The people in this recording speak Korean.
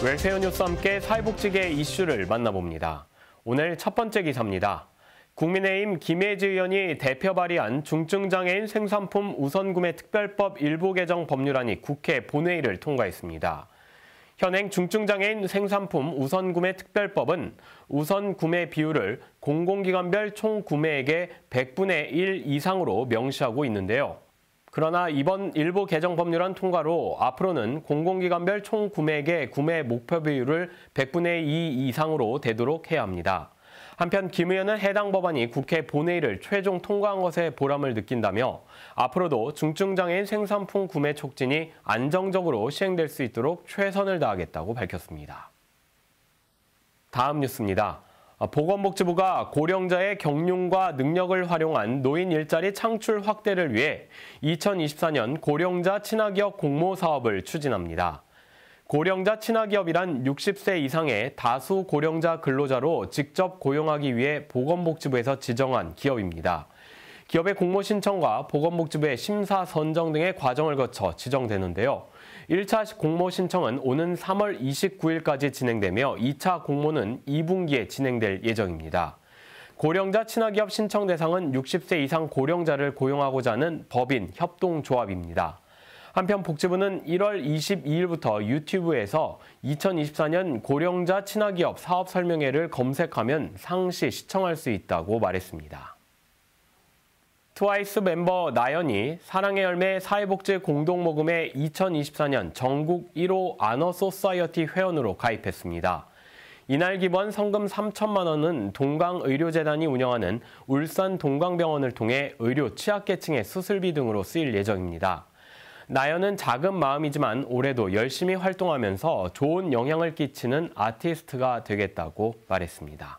웰세어 뉴스 함께 사회복지계 이슈를 만나봅니다. 오늘 첫 번째 기사입니다. 국민의힘 김혜지 의원이 대표 발의한 중증장애인 생산품 우선구매 특별법 일부 개정 법률안이 국회 본회의를 통과했습니다. 현행 중증장애인 생산품 우선구매 특별법은 우선구매 비율을 공공기관별 총 구매액의 100분의 1 이상으로 명시하고 있는데요. 그러나 이번 일부 개정 법률안 통과로 앞으로는 공공기관별 총 구매액의 구매 목표 비율을 100분의 2 이상으로 되도록 해야 합니다. 한편 김 의원은 해당 법안이 국회 본회의를 최종 통과한 것에 보람을 느낀다며 앞으로도 중증장애인 생산품 구매 촉진이 안정적으로 시행될 수 있도록 최선을 다하겠다고 밝혔습니다. 다음 뉴스입니다. 아, 보건복지부가 고령자의 경륜과 능력을 활용한 노인 일자리 창출 확대를 위해 2024년 고령자 친화기업 공모 사업을 추진합니다. 고령자 친화기업이란 60세 이상의 다수 고령자 근로자로 직접 고용하기 위해 보건복지부에서 지정한 기업입니다. 기업의 공모 신청과 보건복지부의 심사 선정 등의 과정을 거쳐 지정되는데요. 1차 공모 신청은 오는 3월 29일까지 진행되며 2차 공모는 2분기에 진행될 예정입니다. 고령자 친화기업 신청 대상은 60세 이상 고령자를 고용하고자 하는 법인 협동조합입니다. 한편 복지부는 1월 22일부터 유튜브에서 2024년 고령자 친화기업 사업 설명회를 검색하면 상시 시청할 수 있다고 말했습니다. 트와이스 멤버 나연이 사랑의 열매 사회복지 공동모금에 2024년 전국 1호 아너 소사이어티 회원으로 가입했습니다. 이날 기본 성금 3천만 원은 동강의료재단이 운영하는 울산 동강병원을 통해 의료 취약계층의 수술비 등으로 쓰일 예정입니다. 나연은 작은 마음이지만 올해도 열심히 활동하면서 좋은 영향을 끼치는 아티스트가 되겠다고 말했습니다.